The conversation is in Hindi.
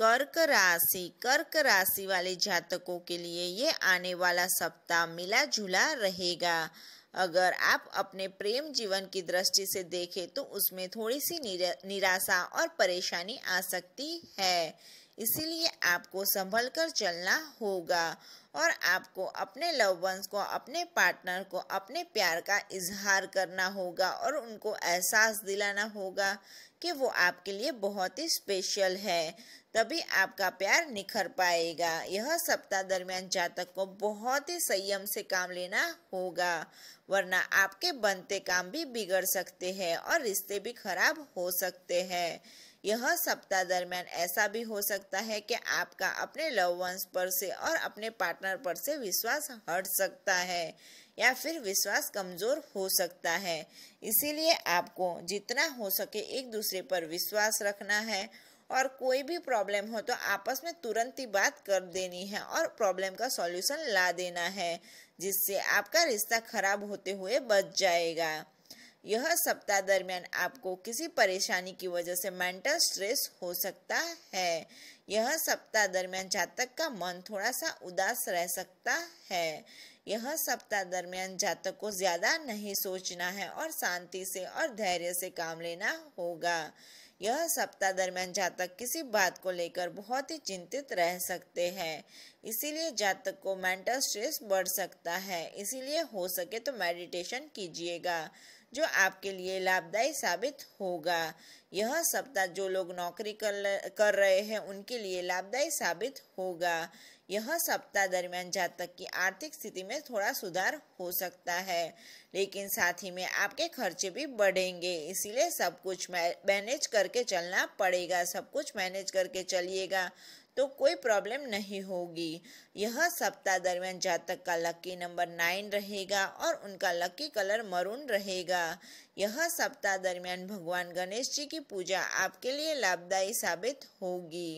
कर्क राशि कर्क राशि वाले जातकों के लिए ये आने वाला सप्ताह मिला जुला रहेगा अगर आप अपने प्रेम जीवन की दृष्टि से देखें तो उसमें थोड़ी सी निराशा और परेशानी आ सकती है इसीलिए आपको संभल कर चलना होगा और आपको अपने लव वंस को अपने पार्टनर को अपने प्यार का इजहार करना होगा और उनको एहसास दिलाना होगा कि वो आपके लिए बहुत ही स्पेशल है तभी आपका प्यार निखर पाएगा यह सप्ताह दरमियान जातक को बहुत ही संयम से काम लेना होगा वरना आपके बनते काम भी बिगड़ सकते हैं और रिश्ते भी खराब हो सकते हैं यह सप्ताह दरमियान ऐसा भी हो सकता है कि आपका अपने लव वंश पर से और अपने पार्टनर पर से विश्वास हट सकता है या फिर विश्वास कमज़ोर हो सकता है इसीलिए आपको जितना हो सके एक दूसरे पर विश्वास रखना है और कोई भी प्रॉब्लम हो तो आपस में तुरंत ही बात कर देनी है और प्रॉब्लम का सॉल्यूशन ला देना है जिससे आपका रिश्ता खराब होते हुए बच जाएगा यह सप्ताह दरमियान आपको किसी परेशानी की वजह से मेंटल स्ट्रेस हो सकता है यह सप्ताह दरमियान जातक का मन थोड़ा सा उदास रह सकता है यह सप्ताह दरमियान जातक को ज़्यादा नहीं सोचना है और शांति से और धैर्य से काम लेना होगा यह सप्ताह दरमियान जातक किसी बात को लेकर बहुत ही चिंतित रह सकते हैं इसीलिए जातक को मेंटल स्ट्रेस बढ़ सकता है इसीलिए हो सके तो मेडिटेशन कीजिएगा जो आपके लिए लाभदायी साबित होगा यह सप्ताह जो लोग नौकरी कर कर रहे हैं उनके लिए लाभदायी साबित होगा यह सप्ताह दरमियान जातक की आर्थिक स्थिति में थोड़ा सुधार हो सकता है लेकिन साथ ही में आपके खर्चे भी बढ़ेंगे इसीलिए सब कुछ मैनेज करके चलना पड़ेगा सब कुछ मैनेज करके चलिएगा तो कोई प्रॉब्लम नहीं होगी यह सप्ताह दरमियान जातक का लकी नंबर नाइन रहेगा और उनका लकी कलर मरून रहेगा यह सप्ताह दरमियान भगवान गणेश जी की पूजा आपके लिए लाभदायी साबित होगी